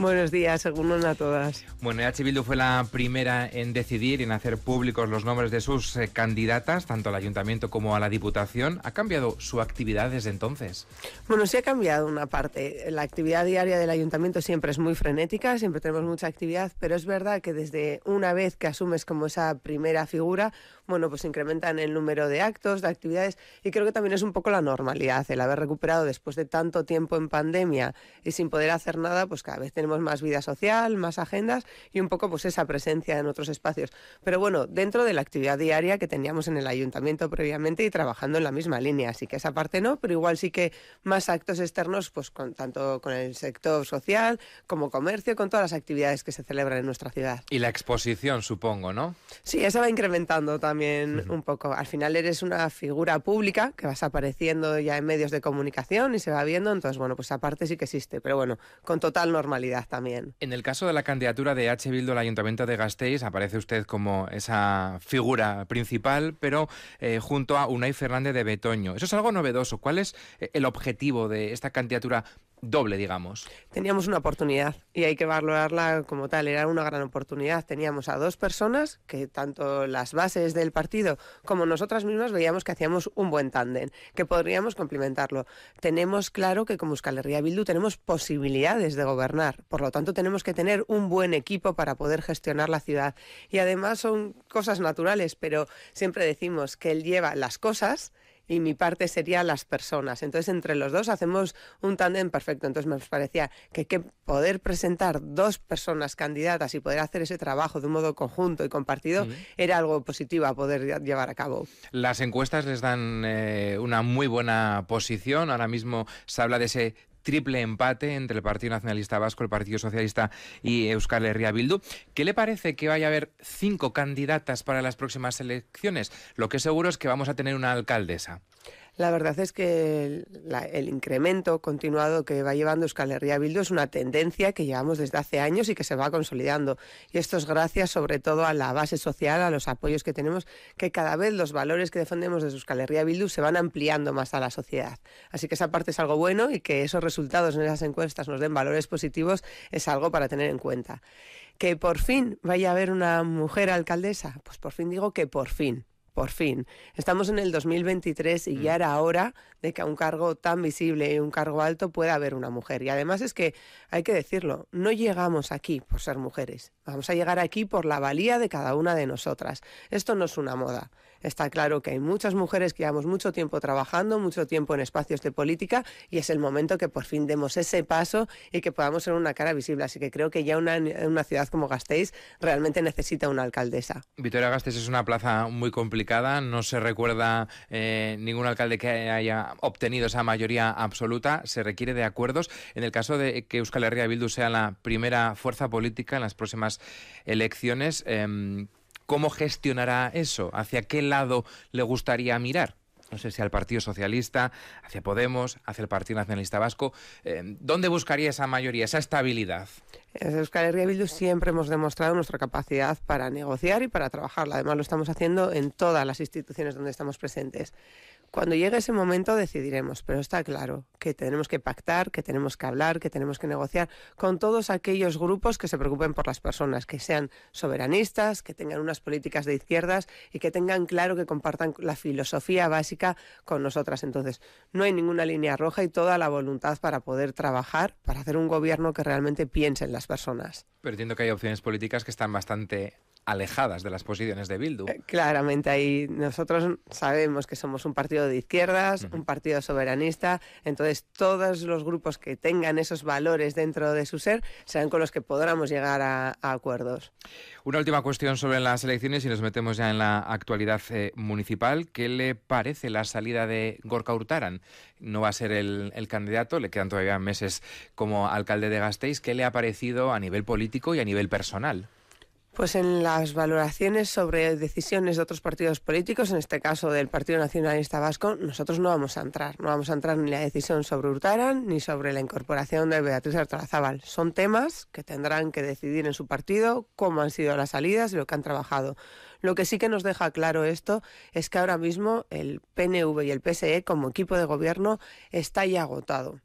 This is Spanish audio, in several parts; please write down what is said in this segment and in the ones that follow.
Buenos días, según a todas. Bueno, EH Bildu fue la primera en decidir y en hacer públicos los nombres de sus eh, candidatas, tanto al ayuntamiento como a la diputación. ¿Ha cambiado su actividad desde entonces? Bueno, sí ha cambiado una parte. La actividad diaria del ayuntamiento siempre es muy frenética, siempre tenemos mucha actividad, pero es verdad que desde una vez que asumes como esa primera figura, bueno, pues incrementan el número de actos, de actividades y creo que también es un poco la normalidad, el haber recuperado después de tanto tiempo en pandemia y sin poder hacer nada, pues cada vez tenemos más vida social, más agendas y un poco pues esa presencia en otros espacios. Pero bueno, dentro de la actividad diaria que teníamos en el ayuntamiento previamente y trabajando en la misma línea, así que esa parte no, pero igual sí que más actos externos, pues con, tanto con el sector social como comercio, con todas las actividades que se celebran en nuestra ciudad. Y la exposición, supongo, ¿no? Sí, esa va incrementando también también un poco. Al final eres una figura pública que vas apareciendo ya en medios de comunicación y se va viendo, entonces bueno, pues aparte sí que existe, pero bueno, con total normalidad también. En el caso de la candidatura de H. Bildo al Ayuntamiento de Gasteiz, aparece usted como esa figura principal, pero eh, junto a Unai Fernández de Betoño. Eso es algo novedoso. ¿Cuál es eh, el objetivo de esta candidatura doble, digamos. Teníamos una oportunidad y hay que valorarla como tal. Era una gran oportunidad. Teníamos a dos personas que tanto las bases del partido como nosotras mismas veíamos que hacíamos un buen tándem, que podríamos complementarlo. Tenemos claro que como Euskal Herria Bildu tenemos posibilidades de gobernar. Por lo tanto, tenemos que tener un buen equipo para poder gestionar la ciudad. Y además son cosas naturales, pero siempre decimos que él lleva las cosas y mi parte sería las personas. Entonces, entre los dos hacemos un tándem perfecto. Entonces, me parecía que, poder presentar dos personas candidatas y poder hacer ese trabajo de un modo conjunto y compartido era algo positivo a poder llevar a cabo. Las encuestas les dan eh, una muy buena posición. Ahora mismo se habla de ese triple empate entre el Partido Nacionalista Vasco, el Partido Socialista y Euskal Herria Bildu. ¿Qué le parece que vaya a haber cinco candidatas para las próximas elecciones? Lo que seguro es que vamos a tener una alcaldesa. La verdad es que el, incremento continuado que va llevando Euskal Herria Bildu es una tendencia que llevamos desde hace años y que se va consolidando. Y esto es gracias sobre todo a la base social, a los apoyos que tenemos, que cada vez los valores que defendemos desde Euskal Herria Bildu se van ampliando más a la sociedad. Así que esa parte es algo bueno y que esos resultados en esas encuestas nos den valores positivos es algo para tener en cuenta. Que por fin vaya a haber una mujer alcaldesa, pues por fin digo que por fin, por fin. Estamos en el 2023 y ya mm. era hora de que a un cargo tan visible y un cargo alto pueda haber una mujer. Y además es que, hay que decirlo, no llegamos aquí por ser mujeres. Vamos a llegar aquí por la valía de cada una de nosotras. Esto no es una moda. Está claro que hay muchas mujeres que llevamos mucho tiempo trabajando, mucho tiempo en espacios de política y es el momento que por fin demos ese paso y que podamos ser una cara visible. Así que creo que ya una, una ciudad como Gasteiz realmente necesita una alcaldesa. Vitoria Gasteiz es una plaza muy complicada, no se recuerda eh, ningún alcalde que haya obtenido esa mayoría absoluta, se requiere de acuerdos. En el caso de que Euskal Herria Bildu sea la primera fuerza política en las próximas elecciones, em, ¿Cómo gestionará eso? ¿Hacia qué lado le gustaría mirar? No sé si al Partido Socialista, hacia Podemos, hacia el Partido Nacionalista Vasco. Eh, ¿Dónde buscaría esa mayoría, esa estabilidad? En Euskal Herria Bildu siempre hemos demostrado nuestra capacidad para negociar y para trabajar. Además, lo estamos haciendo en todas las instituciones donde estamos presentes. Cuando llegue ese momento decidiremos, pero está claro que tenemos que pactar, que tenemos que hablar, que tenemos que negociar con todos aquellos grupos que se preocupen por las personas, que sean soberanistas, que tengan unas políticas de izquierdas y que tengan claro que compartan la filosofía básica con nosotras. Entonces, no hay ninguna línea roja y toda la voluntad para poder trabajar, para hacer un gobierno que realmente piense en las personas. Pero entiendo que hay opciones políticas que están bastante alejadas de las posiciones de Bildu. Eh, claramente ahí nosotros sabemos que somos un partido de izquierdas, un partido soberanista, entonces todos los grupos que tengan esos valores dentro de su ser serán con los que podamos llegar a, acuerdos. Una última cuestión sobre las elecciones y nos metemos ya en la actualidad eh, municipal. ¿Qué le parece la salida de Gorka Urtaran? No va a ser el, el candidato, le quedan todavía meses como alcalde de Gasteiz. ¿Qué le ha parecido a nivel político y a nivel personal? Pues en las valoraciones sobre decisiones de otros partidos políticos, en este caso del Partido Nacionalista Vasco, nosotros no vamos a entrar. No vamos a entrar ni en la decisión sobre Urtaran ni sobre la incorporación de Beatriz Artalazábal. Son temas que tendrán que decidir en su partido cómo han sido las salidas y lo que han trabajado. Lo que sí que nos deja claro esto es que ahora mismo el PNV y el PSE como equipo de gobierno está ya agotado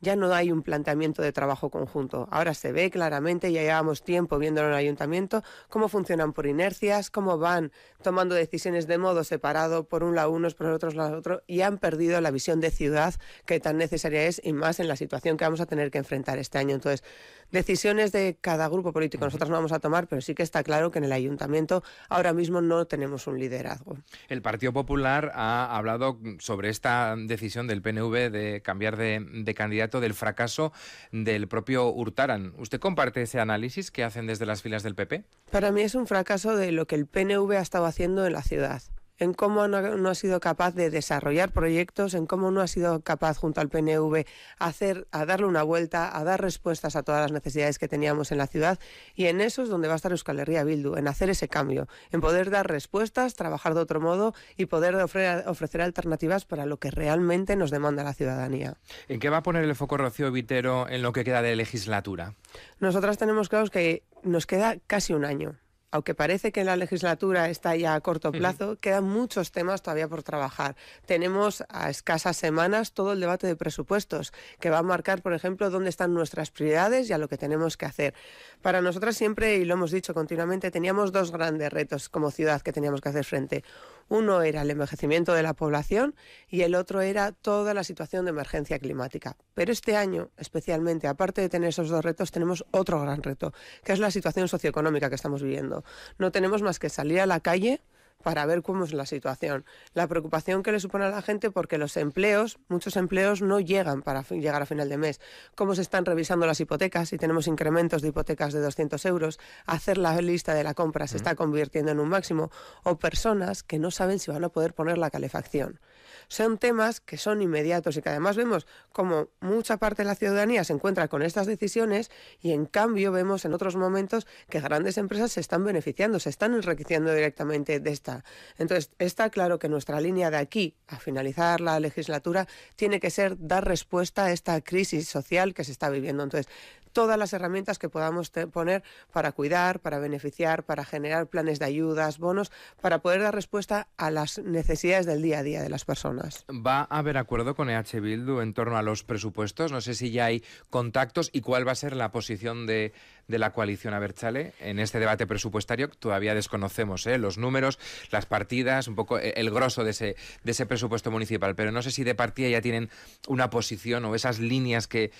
ya no hay un planteamiento de trabajo conjunto. Ahora se ve claramente, ya llevamos tiempo viéndolo en el ayuntamiento, cómo funcionan por inercias, cómo van tomando decisiones de modo separado, por un lado unos, por otros lado otros, y han perdido la visión de ciudad que tan necesaria es y más en la situación que vamos a tener que enfrentar este año. Entonces, Decisiones de cada grupo político nosotros no vamos a tomar, pero sí que está claro que en el ayuntamiento ahora mismo no tenemos un liderazgo. El Partido Popular ha hablado sobre esta decisión del PNV de cambiar de, de candidato, del fracaso del propio Hurtaran. ¿Usted comparte ese análisis que hacen desde las filas del PP? Para mí es un fracaso de lo que el PNV ha estado haciendo en la ciudad en cómo no, ha sido capaz de desarrollar proyectos, en cómo no ha sido capaz junto al PNV hacer, a darle una vuelta, a dar respuestas a todas las necesidades que teníamos en la ciudad. Y en eso es donde va a estar Euskal Herria Bildu, en hacer ese cambio, en poder dar respuestas, trabajar de otro modo y poder ofrecer, alternativas para lo que realmente nos demanda la ciudadanía. ¿En qué va a poner el foco Rocío Vitero en lo que queda de legislatura? Nosotras tenemos claro que nos queda casi un año aunque parece que la legislatura está ya a corto plazo, quedan muchos temas todavía por trabajar. Tenemos a escasas semanas todo el debate de presupuestos, que va a marcar, por ejemplo, dónde están nuestras prioridades y a lo que tenemos que hacer. Para nosotras siempre, y lo hemos dicho continuamente, teníamos dos grandes retos como ciudad que teníamos que hacer frente. Uno era el envejecimiento de la población y el otro era toda la situación de emergencia climática. Pero este año, especialmente, aparte de tener esos dos retos, tenemos otro gran reto, que es la situación socioeconómica que estamos viviendo. No tenemos más que salir a la calle para ver cómo es la situación. La preocupación que le supone a la gente porque los empleos, muchos empleos no llegan para llegar a final de mes. Cómo se están revisando las hipotecas, si tenemos incrementos de hipotecas de 200 euros, hacer la lista de la compra se está convirtiendo en un máximo, o personas que no saben si van a poder poner la calefacción son temas que son inmediatos y que además vemos como mucha parte de la ciudadanía se encuentra con estas decisiones y en cambio vemos en otros momentos que grandes empresas se están beneficiando, se están enriqueciendo directamente de esta. Entonces, está claro que nuestra línea de aquí a finalizar la legislatura tiene que ser dar respuesta a esta crisis social que se está viviendo. Entonces, todas las herramientas que podamos poner para cuidar, para beneficiar, para generar planes de ayudas, bonos, para poder dar respuesta a las necesidades del día a día de las personas. ¿Va a haber acuerdo con EH Bildu en torno a los presupuestos? No sé si ya hay contactos y cuál va a ser la posición de de la coalición Aberchale en este debate presupuestario. Todavía desconocemos ¿eh? los números, las partidas, un poco eh, el grosso de ese, de ese presupuesto municipal, pero no sé si de partida ya tienen una posición o esas líneas que,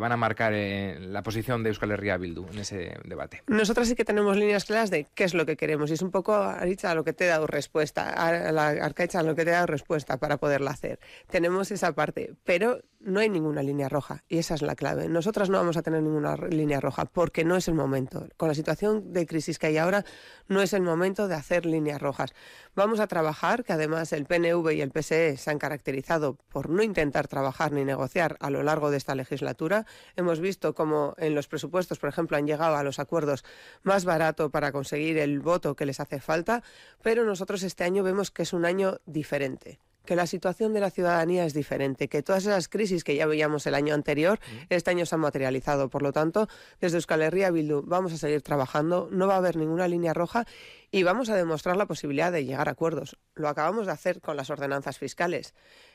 van a marcar eh, la posición de Euskal Herria Bildu en ese debate. Nosotras sí que tenemos líneas claras de qué es lo que queremos y es un poco, Aricha, a lo que te he dado respuesta, a la lo que te he dado respuesta para poderla hacer. Tenemos esa parte, pero no hay ninguna línea roja y esa es la clave. Nosotras no vamos a tener ninguna línea roja porque no es el momento. Con la situación de crisis que hay ahora, no es el momento de hacer líneas rojas. Vamos a trabajar, que además el PNV y el PSE se han caracterizado por no intentar trabajar ni negociar a lo largo de esta legislatura. Hemos visto cómo en los presupuestos, por ejemplo, han llegado a los acuerdos más barato para conseguir el voto que les hace falta, pero nosotros este año vemos que es un año diferente que la situación de la ciudadanía es diferente, que todas esas crisis que ya veíamos el año anterior, mm. este año se han materializado. Por lo tanto, desde Euskal Herria Bildu vamos a seguir trabajando, no va a haber ninguna línea roja y vamos a demostrar la posibilidad de llegar a acuerdos. Lo acabamos de hacer con las ordenanzas fiscales.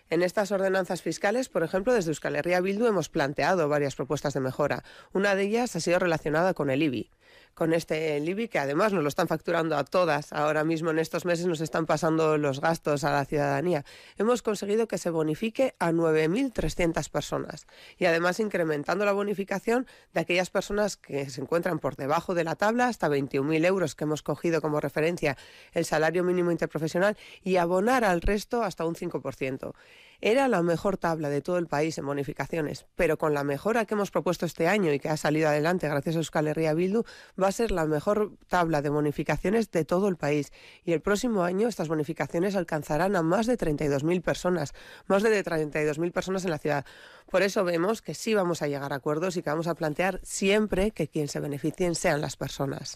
En estas ordenanzas fiscales, por ejemplo, desde Euskal Herria Bildu hemos planteado varias propuestas de mejora. Una de ellas ha sido relacionada con el IBI con este LIBI, que además nos lo están facturando a todas ahora mismo en estos meses, nos están pasando los gastos a la ciudadanía. Hemos conseguido que se bonifique a 9.300 personas y además incrementando la bonificación de aquellas personas que se encuentran por debajo de la tabla hasta 21.000 euros que hemos cogido como referencia el salario mínimo interprofesional y abonar al resto hasta un 5%. Era la mejor tabla de todo el país en bonificaciones, pero con la mejora que hemos propuesto este año y que ha salido adelante gracias a Euskal Herria Bildu, va a ser la mejor tabla de bonificaciones de todo el país y el próximo año estas bonificaciones alcanzarán a más de 32.000 personas, más de 32.000 personas en la ciudad. Por eso vemos que sí vamos a llegar a acuerdos y que vamos a plantear siempre que quien se beneficien sean las personas.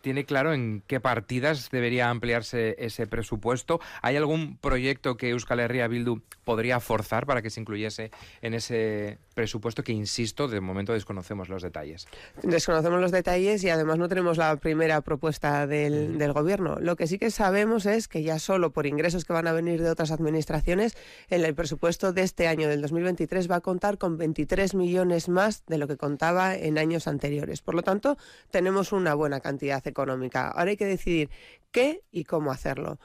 ¿Tiene claro en qué partidas debería ampliarse ese presupuesto? ¿Hay algún proyecto que Euskal Herria Bildu podría forzar para que se incluyese en ese presupuesto que, insisto, de momento desconocemos los detalles? Desconocemos los detalles y además no tenemos la primera propuesta del, gobierno. Lo que sí que sabemos es que ya solo por ingresos que van a venir de otras administraciones, en el presupuesto de este año, del 2023, va a contar con 23 millones más de lo que contaba en años anteriores. Por lo tanto, tenemos una buena cantidad económica. Ahora hay que decidir qué y cómo hacerlo.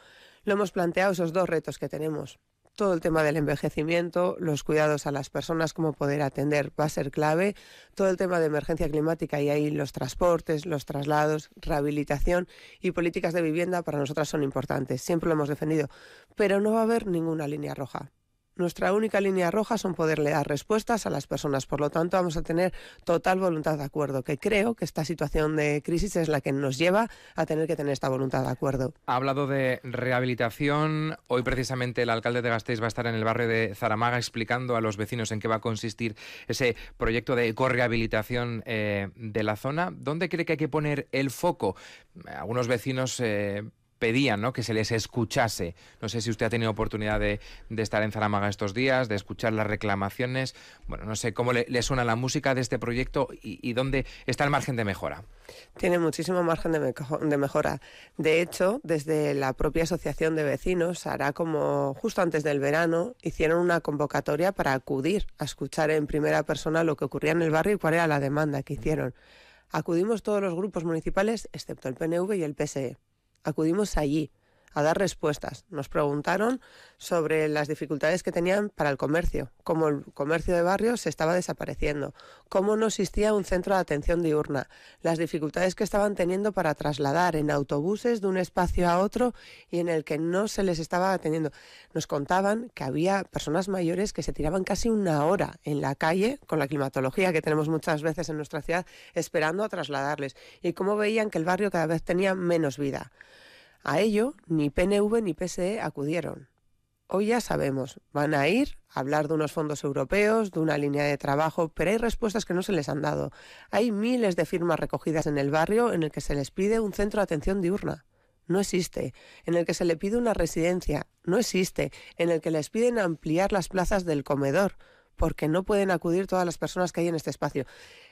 Lo hemos planteado esos dos retos que tenemos todo el tema del envejecimiento, los cuidados a las personas, cómo poder atender va a ser clave, todo el tema de emergencia climática y ahí los transportes, los traslados, rehabilitación y políticas de vivienda para nosotras son importantes, siempre lo hemos defendido, pero no va a haber ninguna línea roja. Nuestra única línea roja son poderle dar respuestas a las personas. Por lo tanto, vamos a tener total voluntad de acuerdo, que creo que esta situación de crisis es la que nos lleva a tener que tener esta voluntad de acuerdo. Ha hablado de rehabilitación. Hoy precisamente el alcalde de Gasteiz va a estar en el barrio de Zaramaga explicando a los vecinos en qué va a consistir ese proyecto de correhabilitación eh, de la zona. ¿Dónde cree que hay que poner el foco? Algunos vecinos eh, pedían que se les escuchase. No sé si usted ha tenido oportunidad de, estar en Zaramaga estos días, de escuchar las reclamaciones. Bueno, no sé cómo le, suena la música de este proyecto y, dónde está el margen de mejora. Tiene muchísimo margen de, de mejora. De hecho, desde la propia Asociación de Vecinos, hará como justo antes del verano, hicieron una convocatoria para acudir a escuchar en primera persona lo que ocurría en el barrio y cuál era la demanda que hicieron. Acudimos todos los grupos municipales, excepto el PNV y el PSE acudimos allí dar respuestas. Nos preguntaron sobre las dificultades que tenían para el comercio, cómo el comercio de barrios se estaba desapareciendo, cómo no existía un centro de atención diurna, las dificultades que estaban teniendo para trasladar en autobuses de un espacio a otro y en el que no se les estaba atendiendo. Nos contaban que había personas mayores que se tiraban casi una hora en la calle con la climatología que tenemos muchas veces en nuestra ciudad esperando a trasladarles y cómo veían que el barrio cada vez tenía menos vida. A ello ni PNV ni PSE acudieron. Hoy ya sabemos, van a ir a hablar de unos fondos europeos, de una línea de trabajo, pero hay respuestas que no se les han dado. Hay miles de firmas recogidas en el barrio en el que se les pide un centro de atención diurna. No existe. En el que se le pide una residencia. No existe. En el que les piden ampliar las plazas del comedor porque no pueden acudir todas las personas que hay en este espacio.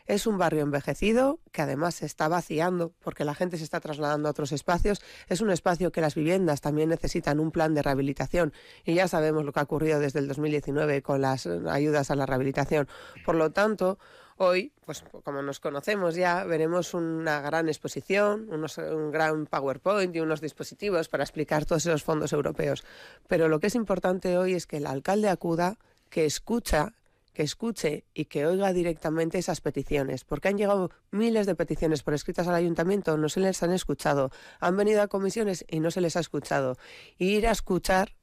Es un barrio envejecido que además se está vaciando porque la gente se está trasladando a otros espacios. Es un espacio que las viviendas también necesitan un plan de rehabilitación y ya sabemos lo que ha ocurrido desde el 2019 con las eh, ayudas a la rehabilitación. Por lo tanto, hoy, pues como nos conocemos ya, veremos una gran exposición, un gran PowerPoint y unos dispositivos para explicar todos esos fondos europeos. Pero lo que es importante hoy es que el alcalde acuda, que escucha, que escuche y que oiga directamente esas peticiones, porque han llegado miles de peticiones por escritas al ayuntamiento, no se les han escuchado, han venido a comisiones y no se les ha escuchado. Y ir a escuchar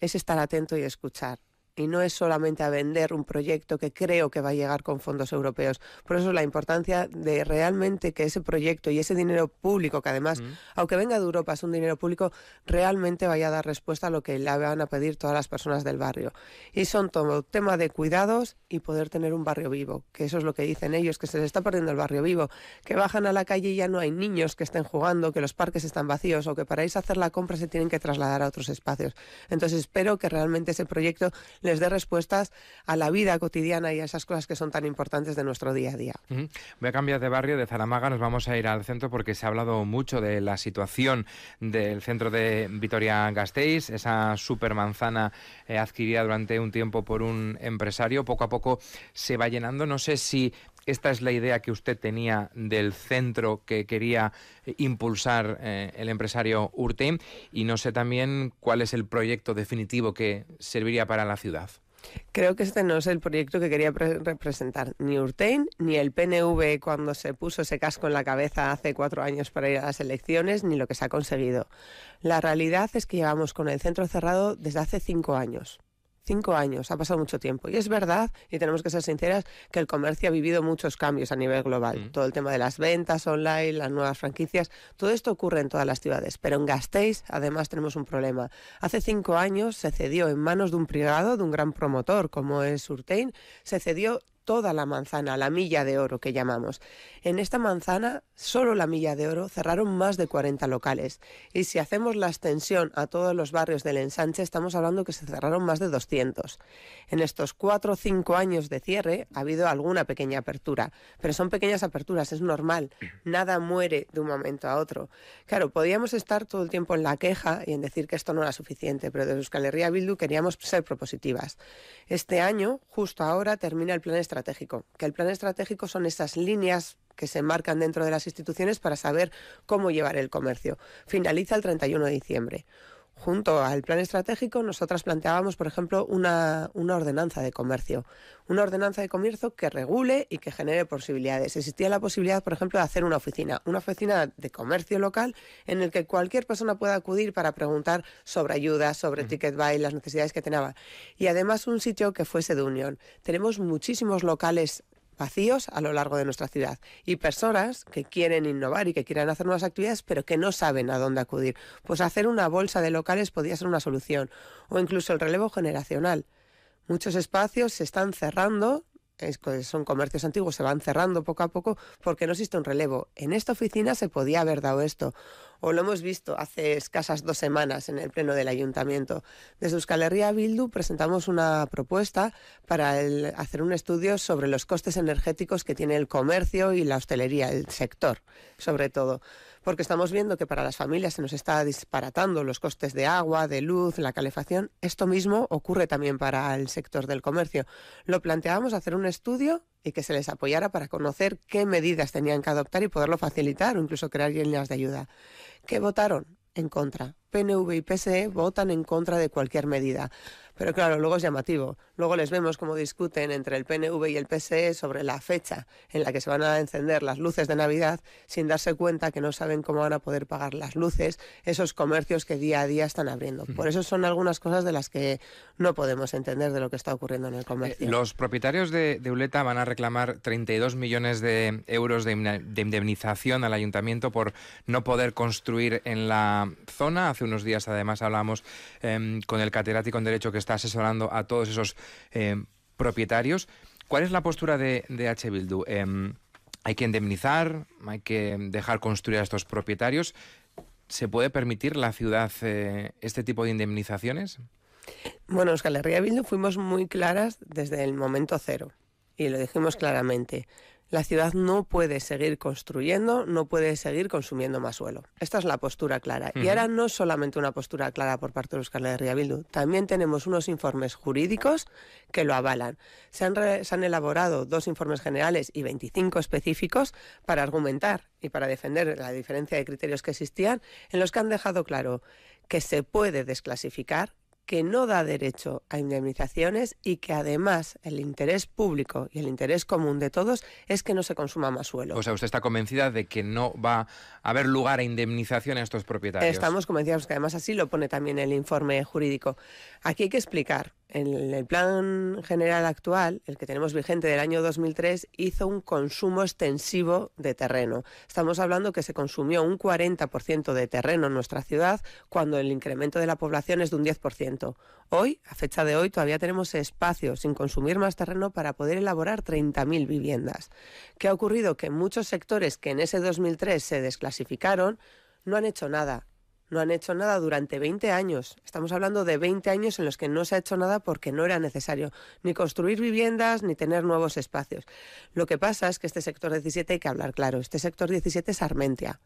es estar atento y escuchar y no es solamente a vender un proyecto que creo que va a llegar con fondos europeos. Por eso la importancia de realmente que ese proyecto y ese dinero público, que además, mm. aunque venga de Europa, es un dinero público, realmente vaya a dar respuesta a lo que le van a pedir todas las personas del barrio. Y son todo tema de cuidados y poder tener un barrio vivo, que eso es lo que dicen ellos, que se les está perdiendo el barrio vivo, que bajan a la calle y ya no hay niños que estén jugando, que los parques están vacíos o que para irse a hacer la compra se tienen que trasladar a otros espacios. Entonces espero que realmente ese proyecto les dé respuestas a la vida cotidiana y a esas cosas que son tan importantes de nuestro día a día. Voy a cambiar de barrio, de Zaramaga, nos vamos a ir al centro porque se ha hablado mucho de la situación del centro de Vitoria-Gasteiz, esa supermanzana eh, adquirida durante un tiempo por un empresario, poco a poco se va llenando. No sé si esta es la idea que usted tenía del centro que quería eh, impulsar eh, el empresario Urtein? y no sé también cuál es el proyecto definitivo que serviría para la ciudad. Creo que este no es el proyecto que quería representar ni Urtein ni el PNV cuando se puso ese casco en la cabeza hace cuatro años para ir a las elecciones, ni lo que se ha conseguido. La realidad es que llevamos con el centro cerrado desde hace cinco años cinco años, ha pasado mucho tiempo. Y es verdad, y tenemos que ser sinceras, que el comercio ha vivido muchos cambios a nivel global. Mm. Todo el tema de las ventas online, las nuevas franquicias, todo esto ocurre en todas las ciudades. Pero en Gasteiz, además, tenemos un problema. Hace cinco años se cedió en manos de un privado, de un gran promotor como es Urtein, se cedió toda la manzana, la milla de oro que llamamos. En esta manzana, solo la milla de oro, cerraron más de 40 locales. Y si hacemos la extensión a todos los barrios del ensanche, estamos hablando que se cerraron más de 200. En estos cuatro o cinco años de cierre ha habido alguna pequeña apertura, pero son pequeñas aperturas, es normal. Nada muere de un momento a otro. Claro, podíamos estar todo el tiempo en la queja y en decir que esto no era suficiente, pero desde Euskal Herria Bildu queríamos ser propositivas. Este año, justo ahora, termina el plan estratégico, que el plan estratégico son esas líneas que se marcan dentro de las instituciones para saber cómo llevar el comercio. Finaliza el 31 de diciembre junto al plan estratégico, nosotras planteábamos, por ejemplo, una, ordenanza de comercio. Una ordenanza de comercio que regule y que genere posibilidades. Existía la posibilidad, por ejemplo, de hacer una oficina, una oficina de comercio local en el que cualquier persona pueda acudir para preguntar sobre ayudas, sobre ticket buy, las necesidades que tenía. Y además un sitio que fuese de unión. Tenemos muchísimos locales vacíos a lo largo de nuestra ciudad y personas que quieren innovar y que quieran hacer nuevas actividades pero que no saben a dónde acudir. Pues hacer una bolsa de locales podría ser una solución o incluso el relevo generacional. Muchos espacios se están cerrando, son comercios antiguos, se van cerrando poco a poco porque no existe un relevo. En esta oficina se podía haber dado esto o lo hemos visto hace escasas dos semanas en el Pleno del Ayuntamiento. Desde Euskal Herria Bildu presentamos una propuesta para hacer un estudio sobre los costes energéticos que tiene el comercio y la hostelería, el sector, sobre todo porque estamos viendo que para las familias se nos está disparatando los costes de agua, de luz, la calefacción. Esto mismo ocurre también para el sector del comercio. Lo planteábamos hacer un estudio y que se les apoyara para conocer qué medidas tenían que adoptar y poderlo facilitar o incluso crear líneas de ayuda. ¿Qué votaron? En contra. PNV y PSE votan en contra de cualquier medida. Pero claro, luego es llamativo. Luego les vemos cómo discuten entre el PNV y el PSE sobre la fecha en la que se van a encender las luces de Navidad sin darse cuenta que no saben cómo van a poder pagar las luces esos comercios que día a día están abriendo. Por eso son algunas cosas de las que no podemos entender de lo que está ocurriendo en el comercio. Eh, los propietarios de, Uleta van a reclamar 32 millones de euros de, indemnización al ayuntamiento por no poder construir en la zona. Hace unos días además hablamos em, con el catedrático en Derecho que está asesorando a todos esos eh, propietarios. ¿Cuál es la postura de, H. Bildu? Em, ¿Hay que indemnizar? ¿Hay que dejar construir a estos propietarios? ¿Se puede permitir la ciudad eh, este tipo de indemnizaciones? Bueno, Euskal Herria Bildu fuimos muy claras desde el momento cero y lo dijimos claramente. La ciudad no puede seguir construyendo, no puede seguir consumiendo más suelo. Esta es la postura clara. Y ahora no es solamente una postura clara por parte de Euskal de Bildu, también tenemos unos informes jurídicos que lo avalan. Se han, se han elaborado dos informes generales y 25 específicos para argumentar y para defender la diferencia de criterios que existían, en los que han dejado claro que se puede desclasificar que no da derecho a indemnizaciones y que además el interés público y el interés común de todos es que no se consuma más suelo. O sea, usted está convencida de que no va a haber lugar a indemnización a estos propietarios. Estamos convencidos que además así lo pone también el informe jurídico. Aquí hay que explicar en el plan general actual, el que tenemos vigente del año 2003, hizo un consumo extensivo de terreno. Estamos hablando que se consumió un 40% de terreno en nuestra ciudad cuando el incremento de la población es de un 10%. Hoy, a fecha de hoy, todavía tenemos espacio sin consumir más terreno para poder elaborar 30.000 viviendas. ¿Qué ha ocurrido? Que muchos sectores que en ese 2003 se desclasificaron no han hecho nada no han hecho nada durante 20 años. Estamos hablando de 20 años en los que no se ha hecho nada porque no era necesario ni construir viviendas ni tener nuevos espacios. Lo que pasa es que este sector 17 hay que hablar claro. Este sector 17 es Armentia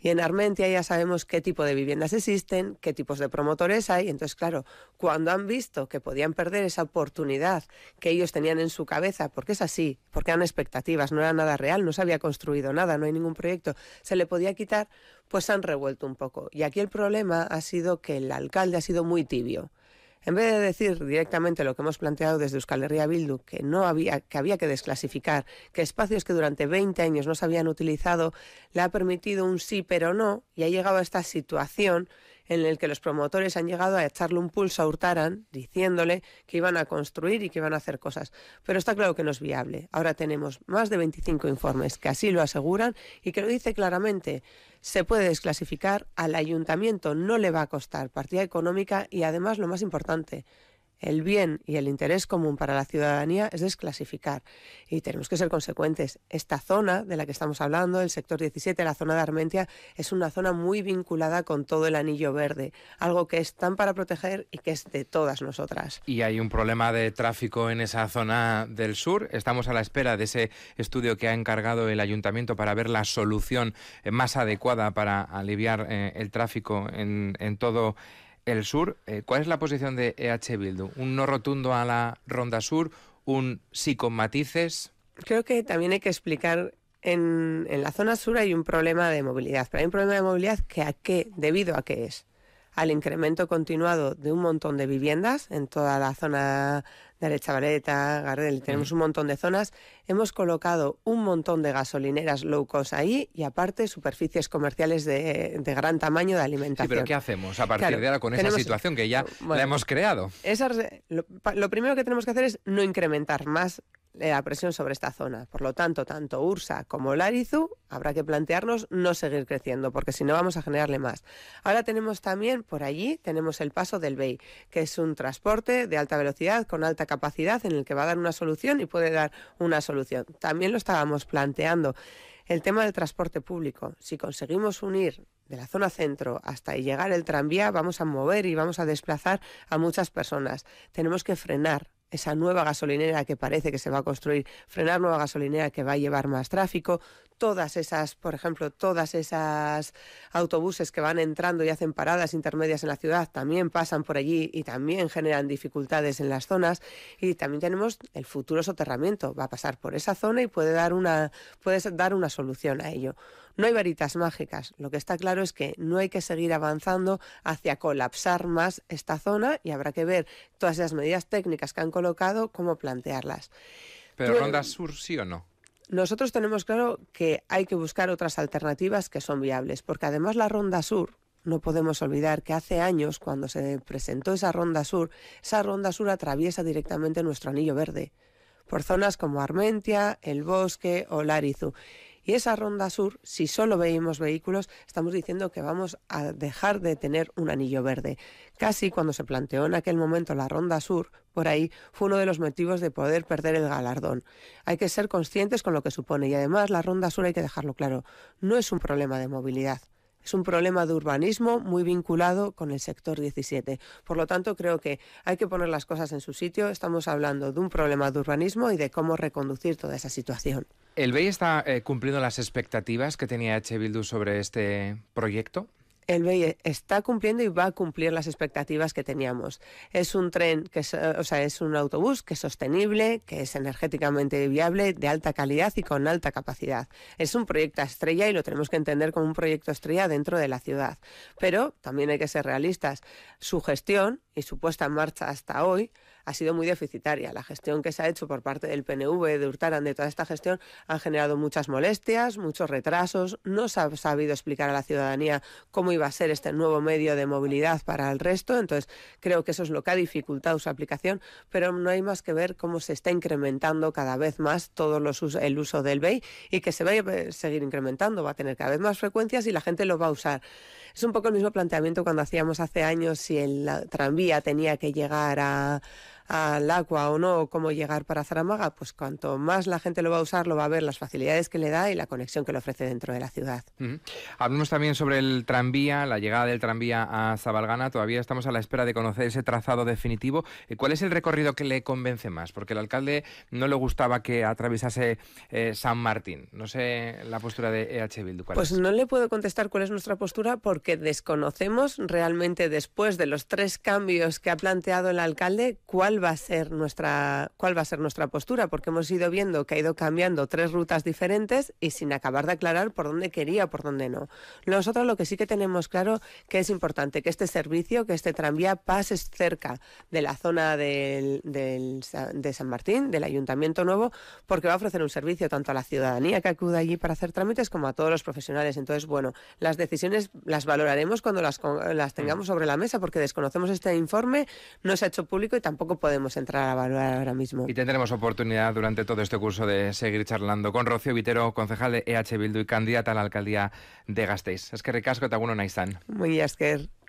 y en Armentia ya sabemos qué tipo de viviendas existen, qué tipos de promotores hay. Entonces, claro, cuando han visto que podían perder esa oportunidad que ellos tenían en su cabeza, porque es así, porque eran expectativas, no era nada real, no se había construido nada, no hay ningún proyecto, se le podía quitar, pues se han revuelto un poco. Y aquí el problema ha sido que el alcalde ha sido muy tibio. En vez de decir directamente lo que hemos planteado desde Euskal Herria Bildu, que no había que había que desclasificar, que espacios que durante 20 años no se habían utilizado, le ha permitido un sí pero no y ha llegado a esta situación en el que los promotores han llegado a echarle un pulso a Hurtaran, diciéndole que iban a construir y que iban a hacer cosas. Pero está claro que no es viable. Ahora tenemos más de 25 informes que así lo aseguran y que lo dice claramente. Se puede desclasificar, al ayuntamiento no le va a costar partida económica y además lo más importante, el bien y el interés común para la ciudadanía es desclasificar. Y tenemos que ser consecuentes. Esta zona de la que estamos hablando, el sector 17, la zona de Armentia, es una zona muy vinculada con todo el anillo verde, algo que es tan para proteger y que es de todas nosotras. Y hay un problema de tráfico en esa zona del sur. Estamos a la espera de ese estudio que ha encargado el ayuntamiento para ver la solución eh, más adecuada para aliviar eh, el tráfico en, en todo el sur. Eh, ¿Cuál es la posición de EH Bildu? ¿Un no rotundo a la ronda sur? ¿Un sí con matices? Creo que también hay que explicar en, en, la zona sur hay un problema de movilidad, pero hay un problema de movilidad que a qué, debido a qué es al incremento continuado de un montón de viviendas en toda la zona de Arechavaleta, Gardel, tenemos un montón de zonas, hemos colocado un montón de gasolineras low cost ahí y aparte superficies comerciales de, gran tamaño de alimentación. Sí, pero ¿qué hacemos a partir de ahora con esa situación que ya la hemos creado? lo primero que tenemos que hacer es no incrementar más eh, la presión sobre esta zona. Por lo tanto, tanto Ursa como Larizu habrá que plantearnos no seguir creciendo, porque si no vamos a generarle más. Ahora tenemos también por allí tenemos el paso del BEI, que es un transporte de alta velocidad con alta capacidad en el que va a dar una solución y puede dar una solución. También lo estábamos planteando el tema del transporte público. Si conseguimos unir de la zona centro hasta llegar el tranvía, vamos a mover y vamos a desplazar a muchas personas. Tenemos que frenar esa nueva gasolinera que parece que se va a construir, frenar nueva gasolinera que va a llevar más tráfico, todas esas, por ejemplo, todas esas autobuses que van entrando y hacen paradas intermedias en la ciudad también pasan por allí y también generan dificultades en las zonas y también tenemos el futuro soterramiento, va a pasar por esa zona y puede dar una puede dar una solución a ello. No hay varitas mágicas. Lo que está claro es que no hay que seguir avanzando hacia colapsar más esta zona y habrá que ver todas esas medidas técnicas que han colocado, cómo plantearlas. Pero Ronda Sur sí o no. Nosotros tenemos claro que hay que buscar otras alternativas que son viables, porque además la Ronda Sur, no podemos olvidar que hace años, cuando se presentó esa ronda sur, esa ronda sur atraviesa directamente nuestro anillo verde, por zonas como Armentia, El Bosque o Larizu. Y esa ronda sur, si solo veíamos vehículos, estamos diciendo que vamos a dejar de tener un anillo verde. Casi cuando se planteó en aquel momento la ronda sur, por ahí, fue uno de los motivos de poder perder el galardón. Hay que ser conscientes con lo que supone y además la ronda sur hay que dejarlo claro, no es un problema de movilidad, es un problema de urbanismo muy vinculado con el sector 17. Por lo tanto, creo que hay que poner las cosas en su sitio. Estamos hablando de un problema de urbanismo y de cómo reconducir toda esa situación. ¿El BEI está eh, cumpliendo las expectativas que tenía H. Bildu sobre este proyecto? el BEI está cumpliendo y va a cumplir las expectativas que teníamos. Es un tren, que o sea, es un autobús que es sostenible, que es energéticamente viable, de alta calidad y con alta capacidad. Es un proyecto estrella y lo tenemos que entender como un proyecto estrella dentro de la ciudad. Pero también hay que ser realistas. Su gestión y su puesta en marcha hasta hoy ha sido muy deficitaria. La gestión que se ha hecho por parte del PNV, de Hurtaran, de toda esta gestión, han generado muchas molestias, muchos retrasos. No se ha sabido explicar a la ciudadanía cómo iba a ser este nuevo medio de movilidad para el resto. Entonces, creo que eso es lo que ha dificultado su aplicación, pero no hay más que ver cómo se está incrementando cada vez más todo los, el uso del BEI y que se va a eh, seguir incrementando. Va a tener cada vez más frecuencias y la gente lo va a usar. Es un poco el mismo planteamiento cuando hacíamos hace años si el tranvía tenía que llegar a, al agua o no, cómo llegar para Zaramaga, pues cuanto más la gente lo va a usar, lo va a ver, las facilidades que le da y la conexión que le ofrece dentro de la ciudad. Hablemos Hablamos también sobre el tranvía, la llegada del tranvía a Zabalgana. Todavía estamos a la espera de conocer ese trazado definitivo. Eh, ¿Cuál es el recorrido que le convence más? Porque el alcalde no le gustaba que atravesase eh, San Martín. No sé la postura de EH Bildu. pues no le puedo contestar cuál es nuestra postura porque desconocemos realmente después de los tres cambios que ha planteado el alcalde cuál va a ser nuestra cuál va a ser nuestra postura, porque hemos ido viendo que ha ido cambiando tres rutas diferentes y sin acabar de aclarar por dónde quería, por dónde no. Nosotros lo que sí que tenemos claro que es importante que este servicio, que este tranvía pase cerca de la zona de San Martín, del Ayuntamiento Nuevo, porque va a ofrecer un servicio tanto a la ciudadanía que acude allí para hacer trámites como a todos los profesionales. Entonces, bueno, las decisiones las valoraremos cuando las, las tengamos mm. sobre la mesa, porque desconocemos este informe, no se ha hecho público y tampoco podemos entrar a evaluar ahora mismo. Y tendremos oportunidad durante todo este curso de seguir charlando con Rocío Vitero, concejal de EH Bildu y candidata a la alcaldía de Gasteiz. Es que ricasco te aguno naizan. Muy esker.